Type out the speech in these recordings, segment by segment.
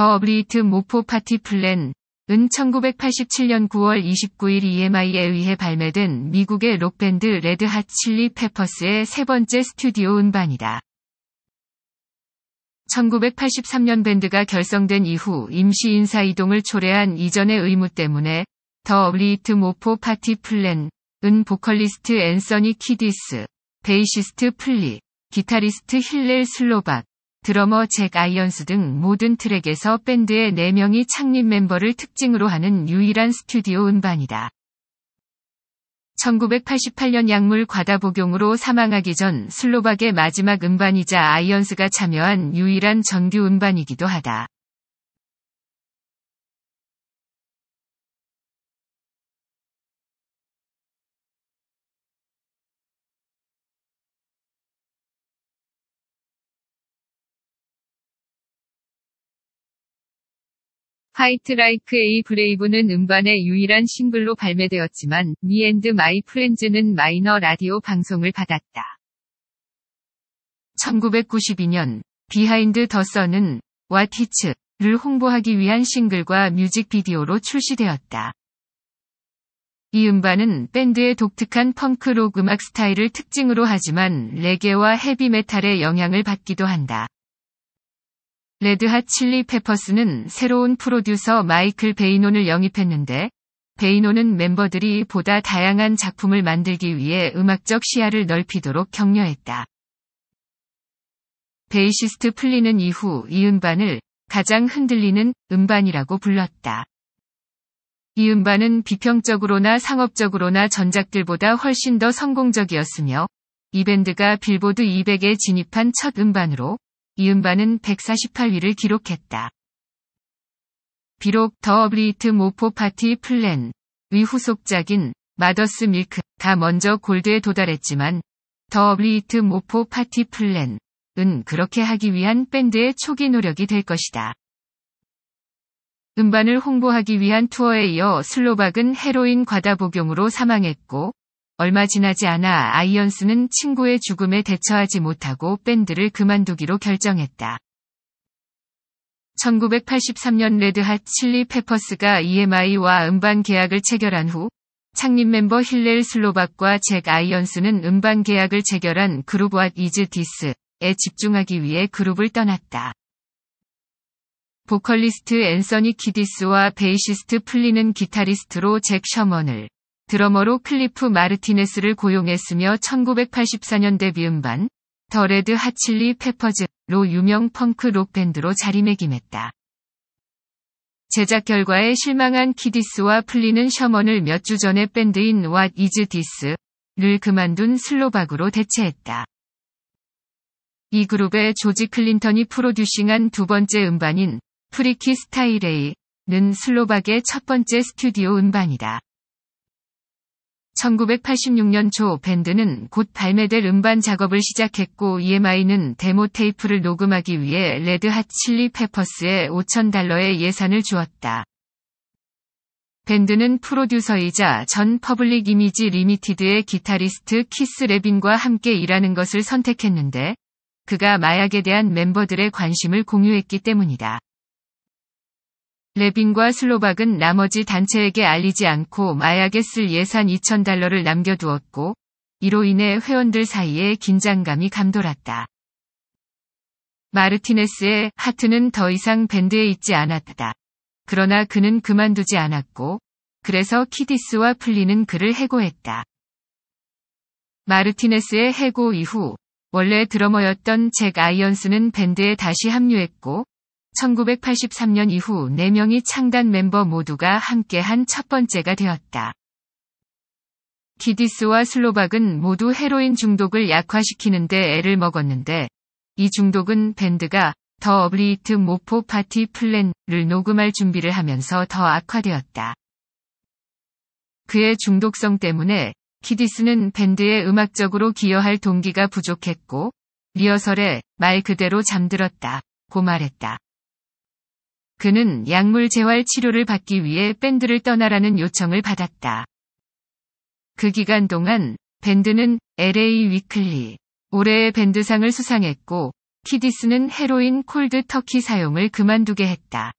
더 어블리트 모포 파티 플랜 은 1987년 9월 29일 EMI에 의해 발매된 미국의 록밴드 레드핫 칠리 페퍼스의 세 번째 스튜디오 음반이다. 1983년 밴드가 결성된 이후 임시 인사 이동을 초래한 이전의 의무 때문에 더 어블리트 모포 파티 플랜 은 보컬리스트 앤서니 키디스, 베이시스트 플리, 기타리스트 힐렐 슬로박, 드러머 잭 아이언스 등 모든 트랙에서 밴드의 4명이 창립 멤버를 특징으로 하는 유일한 스튜디오 음반이다. 1988년 약물 과다 복용으로 사망하기 전 슬로박의 마지막 음반이자 아이언스가 참여한 유일한 정규 음반이기도 하다. 화이트 라이크 에이 브레이브는 음반의 유일한 싱글로 발매되었지만 미앤드 마이 프렌즈는 마이너 라디오 방송을 받았다. 1992년 비하인드 더 선은 와티츠를 홍보하기 위한 싱글과 뮤직비디오로 출시되었다. 이 음반은 밴드의 독특한 펑크록 음악 스타일을 특징으로 하지만 레게와 헤비메탈의 영향을 받기도 한다. 레드핫 칠리 페퍼스는 새로운 프로듀서 마이클 베이논을 영입했는데 베이논은 멤버들이 보다 다양한 작품을 만들기 위해 음악적 시야를 넓히도록 격려했다. 베이시스트 플리는 이후 이 음반을 가장 흔들리는 음반이라고 불렀다. 이 음반은 비평적으로나 상업적으로나 전작들보다 훨씬 더 성공적이었으며 이 밴드가 빌보드 200에 진입한 첫 음반으로 이은바는 148위를 기록했다. 비록 더 어블리트 모포 파티 플랜 위 후속작인 마더스 밀크다 먼저 골드에 도달했지만 더 어블리트 모포 파티 플랜은 그렇게 하기 위한 밴드의 초기 노력이 될 것이다. 음반을 홍보하기 위한 투어에 이어 슬로박은 헤로인 과다 복용으로 사망했고 얼마 지나지 않아 아이언스는 친구의 죽음에 대처하지 못하고 밴드를 그만두기로 결정했다. 1983년 레드핫 칠리 페퍼스가 EMI와 음반 계약을 체결한 후 창립 멤버 힐렐 슬로박과 잭 아이언스는 음반 계약을 체결한 그룹 왓 이즈 디스에 집중하기 위해 그룹을 떠났다. 보컬리스트 앤서니 키디스와 베이시스트 플리는 기타리스트로 잭 셔먼을 드러머로 클리프 마르티네스를 고용했으며 1984년 데뷔 음반 더 레드 하칠리 페퍼즈로 유명 펑크 록 밴드로 자리매김했다. 제작 결과에 실망한 키디스와 플리는 셔먼을 몇 주 전에 밴드인 What Is This를 그만둔 슬로박으로 대체했다. 이 그룹의 조지 클린턴이 프로듀싱한 두 번째 음반인 프리키 스타일레이는 슬로박의 첫 번째 스튜디오 음반이다. 1986년 초 밴드는 곧 발매될 음반 작업을 시작했고 EMI는 데모 테이프를 녹음하기 위해 레드 핫 칠리 페퍼스에 5,000달러의 예산을 주었다. 밴드는 프로듀서이자 전 퍼블릭 이미지 리미티드의 기타리스트 키스 레빈과 함께 일하는 것을 선택했는데 그가 마약에 대한 멤버들의 관심을 공유했기 때문이다. 레빈과 슬로박은 나머지 단체에게 알리지 않고 마약에 쓸 예산 2,000달러를 남겨두었고, 이로 인해 회원들 사이에 긴장감이 감돌았다. 마르티네스의 하트는 더 이상 밴드에 있지 않았다. 그러나 그는 그만두지 않았고, 그래서 키디스와 플리는 그를 해고했다. 마르티네스의 해고 이후, 원래 드러머였던 잭 아이언스는 밴드에 다시 합류했고, 1983년 이후 4명이 창단 멤버 모두가 함께한 첫 번째가 되었다. 기디스와 슬로박은 모두 헤로인 중독을 약화시키는데 애를 먹었는데 이 중독은 밴드가 더 어블리트 모포 파티 플랜을 녹음할 준비를 하면서 더 악화되었다. 그의 중독성 때문에 키디스는 밴드에 음악적으로 기여할 동기가 부족했고 리허설에 말 그대로 잠들었다. 고 말했다. 그는 약물 재활 치료를 받기 위해 밴드를 떠나라는 요청을 받았다. 그 기간 동안 밴드는 LA 위클리, 올해의 밴드상을 수상했고, 키디스는 헤로인 콜드 터키 사용을 그만두게 했다.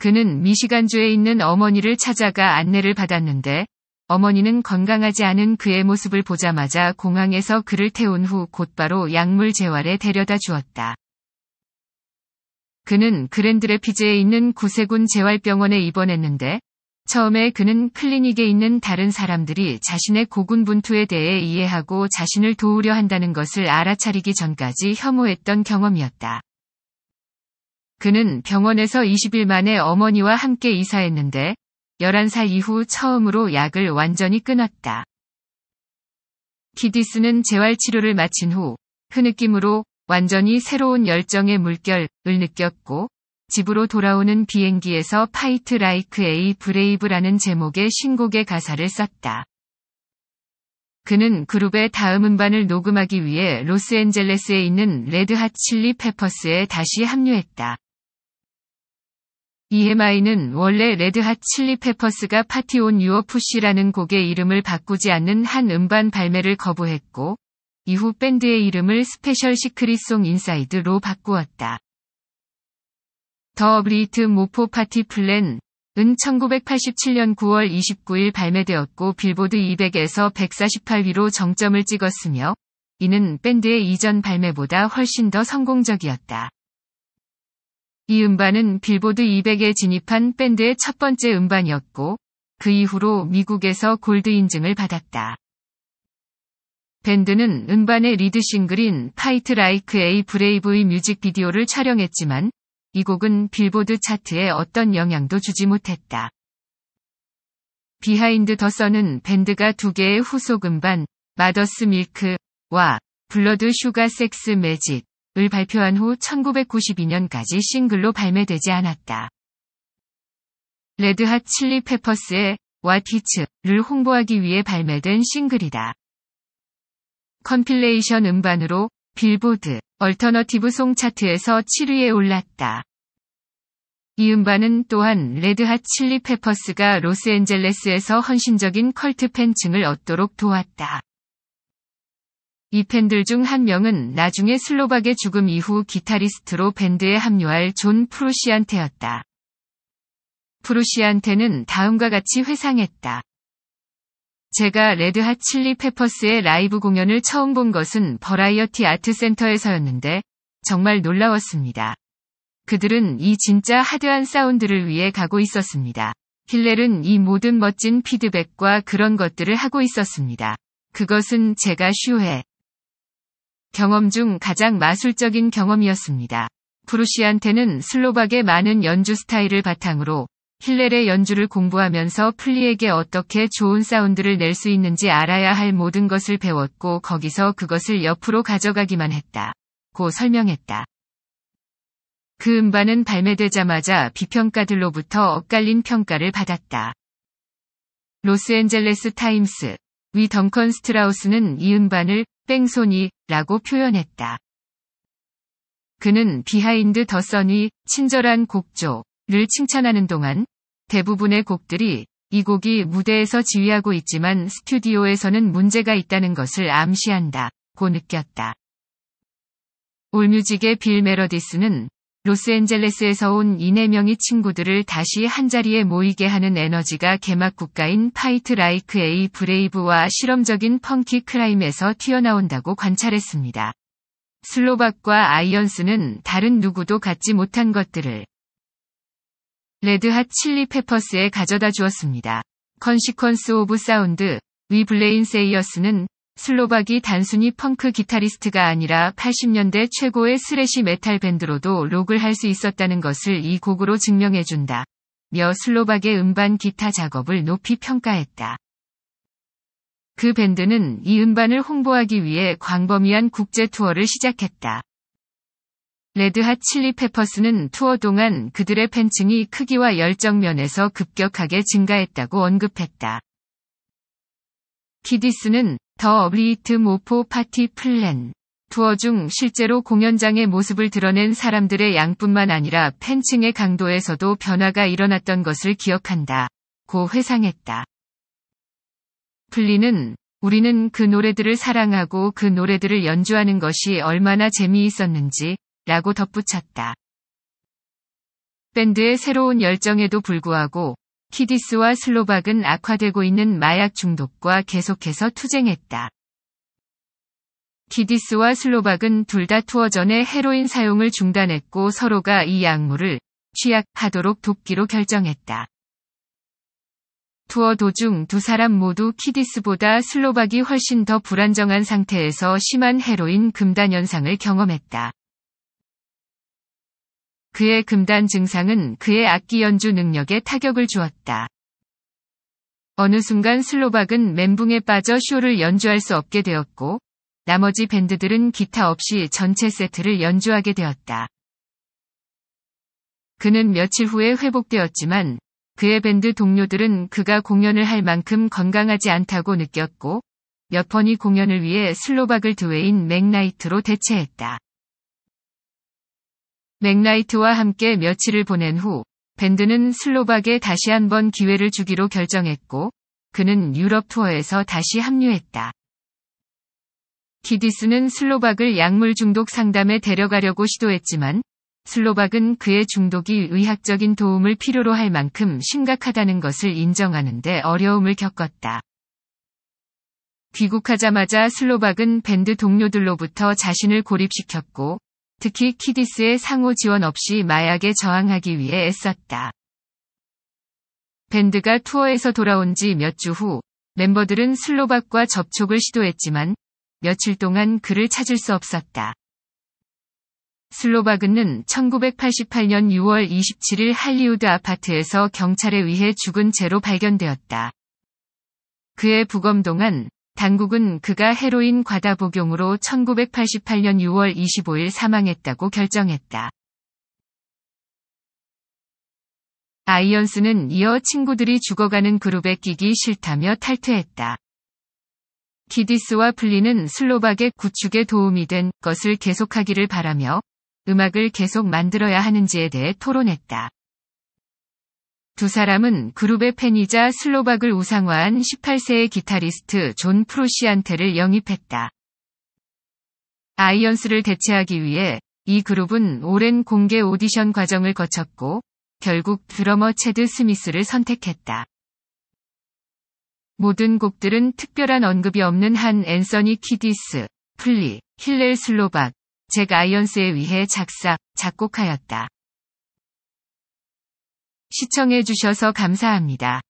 그는 미시간주에 있는 어머니를 찾아가 안내를 받았는데, 어머니는 건강하지 않은 그의 모습을 보자마자 공항에서 그를 태운 후 곧바로 약물 재활에 데려다 주었다. 그는 그랜드레피즈에 있는 구세군 재활병원에 입원했는데 처음에 그는 클리닉에 있는 다른 사람들이 자신의 고군분투에 대해 이해하고 자신을 도우려 한다는 것을 알아차리기 전까지 혐오했던 경험이었다. 그는 병원에서 20일 만에 어머니와 함께 이사했는데 11살 이후 처음으로 약을 완전히 끊었다. 키디스는 재활치료를 마친 후 흐느낌으로 완전히 새로운 열정의 물결을 느꼈고 집으로 돌아오는 비행기에서 파이트 라이크 에이 브레이브라는 제목의 신곡의 가사를 썼다. 그는 그룹의 다음 음반을 녹음하기 위해 로스앤젤레스에 있는 레드핫 칠리 페퍼스에 다시 합류했다. EMI는 원래 레드핫 칠리 페퍼스가 파티 온 유어 푸시라는 곡의 이름을 바꾸지 않는 한 음반 발매를 거부했고 이후 밴드의 이름을 스페셜 시크릿송 인사이드로 바꾸었다. 더어리트 모포 파티 플랜은 1987년 9월 29일 발매되었고 빌보드 200에서 148위로 정점을 찍었으며 이는 밴드의 이전 발매보다 훨씬 더 성공적이었다. 이 음반은 빌보드 200에 진입한 밴드의 첫 번째 음반이었고 그 이후로 미국에서 골드 인증을 받았다. 밴드는 음반의 리드 싱글인 파이트 라이크 에이 브레이브의 뮤직비디오를 촬영했지만 이 곡은 빌보드 차트에 어떤 영향도 주지 못했다. 비하인드 더 선은 밴드가 두 개의 후속 음반 마더스 밀크와 블러드 슈가 섹스 매직을 발표한 후 1992년까지 싱글로 발매되지 않았다. 레드핫 칠리 페퍼스의 와티츠를 홍보하기 위해 발매된 싱글이다. 컴필레이션 음반으로 빌보드 얼터너티브 송 차트에서 7위에 올랐다. 이 음반은 또한 레드핫 칠리 페퍼스가 로스앤젤레스에서 헌신적인 컬트 팬층을 얻도록 도왔다. 이 팬들 중 한 명은 나중에 슬로박의 죽음 이후 기타리스트로 밴드에 합류할 존 프루시안테였다. 프루시안테는 다음과 같이 회상했다. 제가 레드핫 칠리 페퍼스의 라이브 공연을 처음 본 것은 버라이어티 아트 센터에서였는데 정말 놀라웠습니다. 그들은 이 진짜 하드한 사운드를 위해 가고 있었습니다. 힐렐은 이 모든 멋진 피드백과 그런 것들을 하고 있었습니다. 그것은 제가 슈해 경험 중 가장 마술적인 경험이었습니다. 브루시한테는 슬로박의 많은 연주 스타일을 바탕으로 힐렐의 연주를 공부하면서 플리에게 어떻게 좋은 사운드를 낼 수 있는지 알아야 할 모든 것을 배웠고 거기서 그것을 옆으로 가져가기만 했다. 고 설명했다. 그 음반은 발매되자마자 비평가들로부터 엇갈린 평가를 받았다. 로스앤젤레스 타임스 위 덩컨 스트라우스는 이 음반을 뺑소니라고 표현했다. 그는 비하인드 더 써니, 친절한 곡조를 칭찬하는 동안 대부분의 곡들이 이 곡이 무대에서 지휘하고 있지만 스튜디오에서는 문제가 있다는 것을 암시한다. 고 느꼈다. 올뮤직의 빌 메러디스는 로스앤젤레스에서 온이네 명의 친구들을 다시 한자리에 모이게 하는 에너지가 개막 국가인 파이트 라이크 에이 브레이브와 실험적인 펑키 크라임에서 튀어나온다고 관찰했습니다. 슬로박과 아이언스는 다른 누구도 갖지 못한 것들을 레드핫 칠리 페퍼스에 가져다 주었습니다. 컨시퀀스 오브 사운드, 위 블레인 세이어스는 슬로박이 단순히 펑크 기타리스트가 아니라 80년대 최고의 스레시 메탈 밴드로도 록을 할 수 있었다는 것을 이 곡으로 증명해준다. 며 슬로박의 음반 기타 작업을 높이 평가했다. 그 밴드는 이 음반을 홍보하기 위해 광범위한 국제 투어를 시작했다. 레드핫 칠리 페퍼스는 투어 동안 그들의 팬층이 크기와 열정 면에서 급격하게 증가했다고 언급했다. 키디스는 더 리트 모포 파티 플랜 투어 중 실제로 공연장의 모습을 드러낸 사람들의 양뿐만 아니라 팬층의 강도에서도 변화가 일어났던 것을 기억한다. 고 회상했다. 플리는 우리는 그 노래들을 사랑하고 그 노래들을 연주하는 것이 얼마나 재미있었는지 라고 덧붙였다. 밴드의 새로운 열정에도 불구하고 키디스와 슬로박은 악화되고 있는 마약 중독과 계속해서 투쟁했다. 키디스와 슬로박은 둘 다 투어 전에 헤로인 사용을 중단했고 서로가 이 약물을 취약하도록 돕기로 결정했다. 투어 도중 두 사람 모두 키디스보다 슬로박이 훨씬 더 불안정한 상태에서 심한 헤로인 금단 현상을 경험했다. 그의 금단 증상은 그의 악기 연주 능력에 타격을 주었다. 어느 순간 슬로박은 멘붕에 빠져 쇼를 연주할 수 없게 되었고, 나머지 밴드들은 기타 없이 전체 세트를 연주하게 되었다. 그는 며칠 후에 회복되었지만, 그의 밴드 동료들은 그가 공연을 할 만큼 건강하지 않다고 느꼈고, 몇 번이 공연을 위해 슬로박을 드웨인 맥나이트로 대체했다. 맥라이트와 함께 며칠을 보낸 후 밴드는 슬로박에 다시 한번 기회를 주기로 결정했고 그는 유럽 투어에서 다시 합류했다. 기디스는 슬로박을 약물 중독 상담에 데려가려고 시도했지만 슬로박은 그의 중독이 의학적인 도움을 필요로 할 만큼 심각하다는 것을 인정하는데 어려움을 겪었다. 귀국하자마자 슬로박은 밴드 동료들로부터 자신을 고립시켰고 특히 키디스의 상호 지원 없이 마약에 저항하기 위해 애썼다. 밴드가 투어에서 돌아온 지 몇 주 후 멤버들은 슬로박과 접촉을 시도했지만 며칠 동안 그를 찾을 수 없었다. 슬로박은 1988년 6월 27일 할리우드 아파트에서 경찰에 의해 죽은 채로 발견되었다. 그의 부검 동안 당국은 그가 헤로인 과다 복용으로 1988년 6월 25일 사망했다고 결정했다. 아이언스는 이어 친구들이 죽어가는 그룹에 끼기 싫다며 탈퇴했다. 기디스와 플리는 슬로박의 구축에 도움이 된 것을 계속하기를 바라며 음악을 계속 만들어야 하는지에 대해 토론했다. 두 사람은 그룹의 팬이자 슬로박을 우상화한 18세의 기타리스트 존 프로시안테를 영입했다. 아이언스를 대체하기 위해 이 그룹은 오랜 공개 오디션 과정을 거쳤고 결국 드러머 체드 스미스를 선택했다. 모든 곡들은 특별한 언급이 없는 한 앤서니 키디스, 플리, 힐렐 슬로박, 잭 아이언스에 의해 작사, 작곡하였다. 시청해주셔서 감사합니다.